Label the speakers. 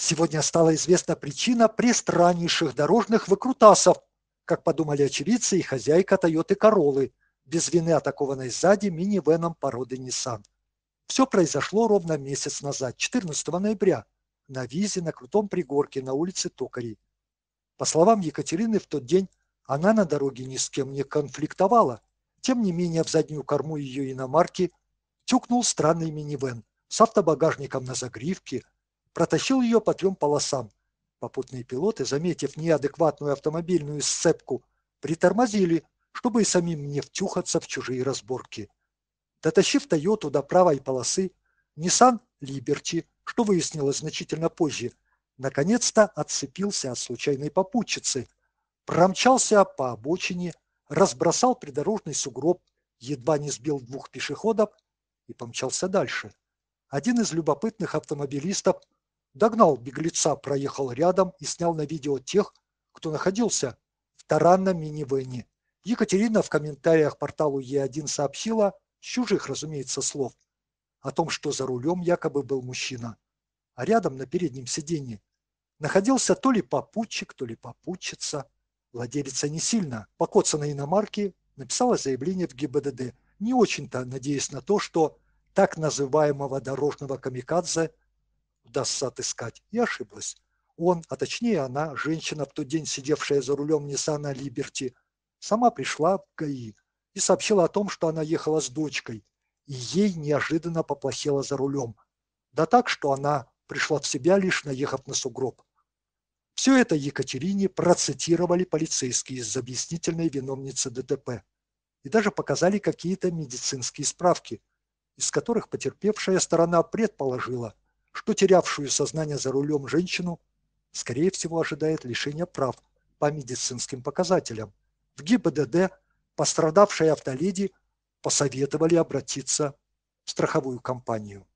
Speaker 1: Сегодня стала известна причина престраннейших дорожных выкрутасов, как подумали очевидцы и хозяйка Тойоты Королы, без вины атакованной сзади минивеном породы Nissan. Все произошло ровно месяц назад, 14 ноября, на визе на крутом пригорке на улице Токарей. По словам Екатерины, в тот день она на дороге ни с кем не конфликтовала. Тем не менее, в заднюю корму ее иномарки тюкнул странный минивэн с автобагажником на загривке, протащил ее по трем полосам. Попутные пилоты, заметив неадекватную автомобильную сцепку, притормозили, чтобы и самим не втюхаться в чужие разборки. Дотащив «Тойоту» до правой полосы, Nissan Liberty, что выяснилось значительно позже, наконец-то отцепился от случайной попутчицы, промчался по обочине, разбросал придорожный сугроб, едва не сбил двух пешеходов и помчался дальше. Один из любопытных автомобилистов догнал беглеца, проехал рядом и снял на видео тех, кто находился в таранном минивэне. Екатерина в комментариях порталу Е1 сообщила, с чужих, разумеется, слов, о том, что за рулем якобы был мужчина, а рядом на переднем сиденье находился то ли попутчик, то ли попутчица. Владелица не сильно, покоцанной иномарки, написала заявление в ГИБДД, не очень-то надеясь на то, что так называемого дорожного камикадзе – удастся отыскать, и ошиблась. Он, а точнее она, женщина, в тот день сидевшая за рулем Nissan Liberty, сама пришла в ГАИ и сообщила о том, что она ехала с дочкой, и ей неожиданно поплохело за рулем. Да так, что она пришла в себя, лишь наехав на сугроб. Все это Екатерине процитировали полицейские из объяснительной виновницы ДТП и даже показали какие-то медицинские справки, из которых потерпевшая сторона предположила – что терявшую сознание за рулем женщину, скорее всего, ожидает лишение прав по медицинским показателям. В ГИБДД пострадавшей автоледи посоветовали обратиться в страховую компанию.